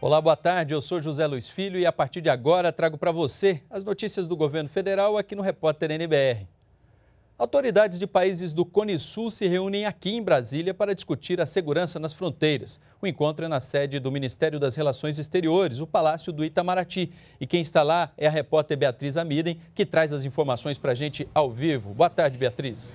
Olá, boa tarde. Eu sou José Luiz Filho e a partir de agora trago para você as notícias do governo federal aqui no Repórter NBR. Autoridades de países do Cone Sul se reúnem aqui em Brasília para discutir a segurança nas fronteiras. O encontro é na sede do Ministério das Relações Exteriores, o Palácio do Itamaraty. E quem está lá é a repórter Beatriz Amidem, que traz as informações para a gente ao vivo. Boa tarde, Beatriz.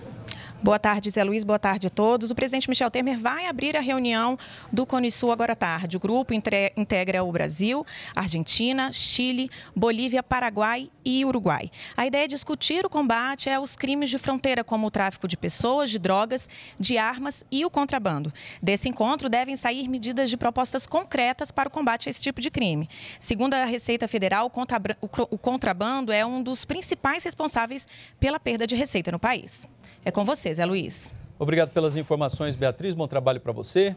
Boa tarde, Zé Luiz. Boa tarde a todos. O presidente Michel Temer vai abrir a reunião do ConiSu agora à tarde. O grupo integra o Brasil, Argentina, Chile, Bolívia, Paraguai e Uruguai. A ideia é discutir o combate aos crimes de fronteira, como o tráfico de pessoas, de drogas, de armas e o contrabando. Desse encontro devem sair medidas de propostas concretas para o combate a esse tipo de crime. Segundo a Receita Federal, o contrabando é um dos principais responsáveis pela perda de receita no país. É com você, Zé Luiz. Obrigado pelas informações, Beatriz. Bom trabalho para você.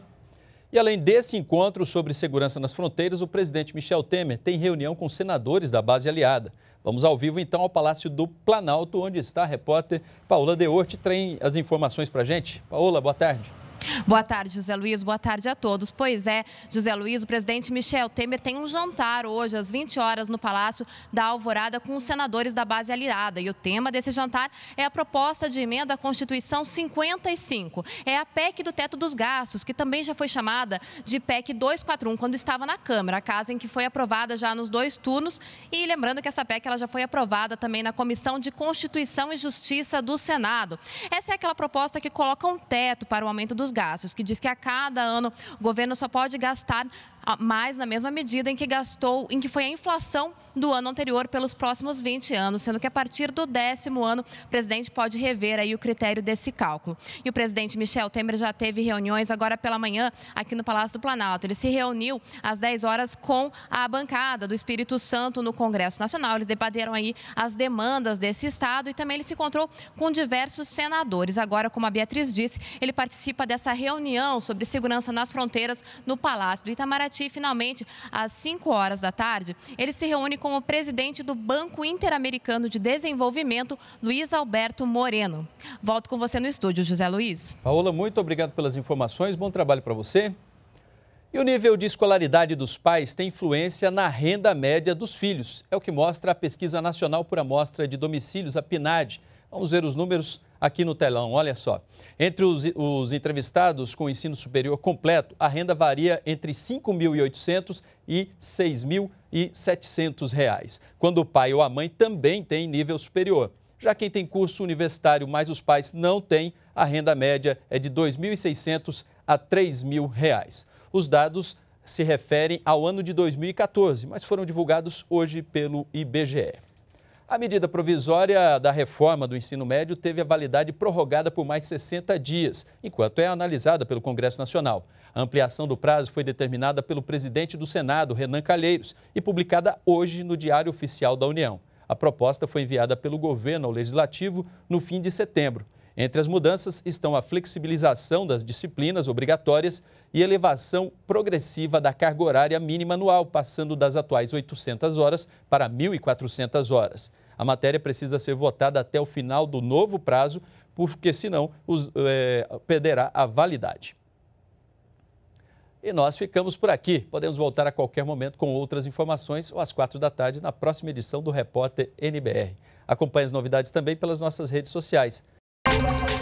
E além desse encontro sobre segurança nas fronteiras, o presidente Michel Temer tem reunião com senadores da base aliada. Vamos ao vivo então ao Palácio do Planalto, onde está a repórter Paola Deorte. Tem as informações para a gente. Paola, boa tarde. Boa tarde, José Luiz. Boa tarde a todos. Pois é, José Luiz, o presidente Michel Temer tem um jantar hoje às 20 horas no Palácio da Alvorada com os senadores da base aliada. E o tema desse jantar é a proposta de emenda à Constituição 55. É a PEC do teto dos gastos, que também já foi chamada de PEC 241 quando estava na Câmara, a casa em que foi aprovada já nos dois turnos. E lembrando que essa PEC ela já foi aprovada também na Comissão de Constituição e Justiça do Senado. Essa é aquela proposta que coloca um teto para o aumento dos dos gastos, que diz que a cada ano o governo só pode gastar mais na mesma medida em que gastou, em que foi a inflação do ano anterior pelos próximos 20 anos, sendo que a partir do décimo ano o presidente pode rever aí o critério desse cálculo. E o presidente Michel Temer já teve reuniões agora pela manhã aqui no Palácio do Planalto. Ele se reuniu às 10 horas com a bancada do Espírito Santo no Congresso Nacional. Eles debateram aí as demandas desse estado e também ele se encontrou com diversos senadores. Agora, como a Beatriz disse, ele participa dessa reunião sobre segurança nas fronteiras no Palácio do Itamaraty e, finalmente, às 5 horas da tarde, ele se reúne com o presidente do Banco Interamericano de Desenvolvimento, Luiz Alberto Moreno. Volto com você no estúdio, José Luiz. Paola, muito obrigado pelas informações. Bom trabalho para você. E o nível de escolaridade dos pais tem influência na renda média dos filhos. É o que mostra a Pesquisa Nacional por Amostra de Domicílios, a PNAD. Vamos ver os números aqui no telão, olha só. Entre os, os entrevistados com ensino superior completo, a renda varia entre R$ 5.800 e R$ 6.700. Reais, quando o pai ou a mãe também tem nível superior. Já quem tem curso universitário, mas os pais não têm, a renda média é de R$ 2.600 a R$ 3.000. Reais. Os dados se referem ao ano de 2014, mas foram divulgados hoje pelo IBGE. A medida provisória da reforma do ensino médio teve a validade prorrogada por mais 60 dias, enquanto é analisada pelo Congresso Nacional. A ampliação do prazo foi determinada pelo presidente do Senado, Renan Calheiros, e publicada hoje no Diário Oficial da União. A proposta foi enviada pelo governo ao Legislativo no fim de setembro. Entre as mudanças estão a flexibilização das disciplinas obrigatórias e elevação progressiva da carga horária mínima anual, passando das atuais 800 horas para 1.400 horas. A matéria precisa ser votada até o final do novo prazo, porque senão os, é, perderá a validade. E nós ficamos por aqui. Podemos voltar a qualquer momento com outras informações ou às quatro da tarde na próxima edição do Repórter NBR. Acompanhe as novidades também pelas nossas redes sociais. Thank you